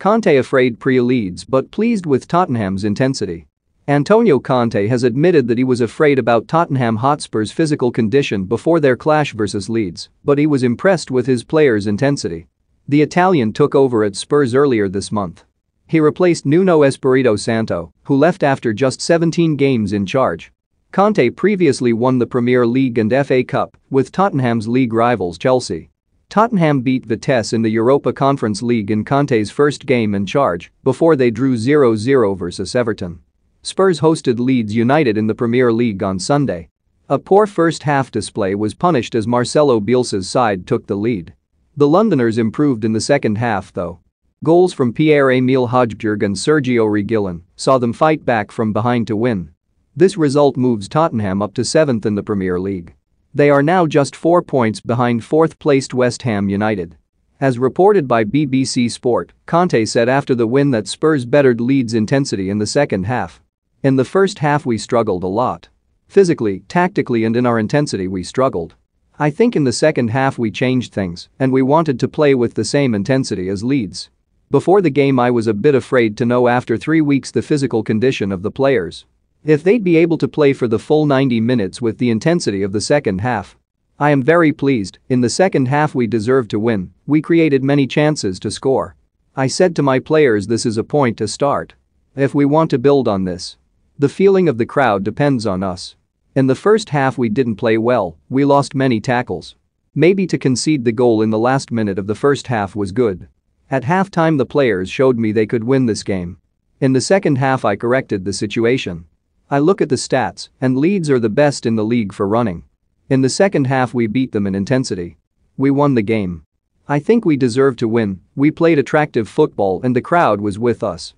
Conte afraid pre leads but pleased with Tottenham's intensity. Antonio Conte has admitted that he was afraid about Tottenham Hotspur's physical condition before their clash versus Leeds, but he was impressed with his players' intensity. The Italian took over at Spurs earlier this month. He replaced Nuno Espirito Santo, who left after just 17 games in charge. Conte previously won the Premier League and FA Cup with Tottenham's league rivals Chelsea. Tottenham beat Vitesse in the Europa Conference League in Conte's first game in charge before they drew 0-0 versus Everton. Spurs hosted Leeds United in the Premier League on Sunday. A poor first-half display was punished as Marcelo Bielsa's side took the lead. The Londoners improved in the second half, though. Goals from Pierre-Emile Højbjerg and Sergio Reguilon saw them fight back from behind to win. This result moves Tottenham up to 7th in the Premier League. They are now just four points behind fourth-placed West Ham United. As reported by BBC Sport, Conte said after the win that Spurs bettered Leeds' intensity in the second half. In the first half we struggled a lot. Physically, tactically and in our intensity we struggled. I think in the second half we changed things and we wanted to play with the same intensity as Leeds. Before the game I was a bit afraid to know after three weeks the physical condition of the players. If they'd be able to play for the full 90 minutes with the intensity of the second half. I am very pleased, in the second half we deserved to win, we created many chances to score. I said to my players this is a point to start. If we want to build on this. The feeling of the crowd depends on us. In the first half we didn't play well, we lost many tackles. Maybe to concede the goal in the last minute of the first half was good. At halftime the players showed me they could win this game. In the second half I corrected the situation. I look at the stats, and Leeds are the best in the league for running. In the second half we beat them in intensity. We won the game. I think we deserved to win, we played attractive football and the crowd was with us.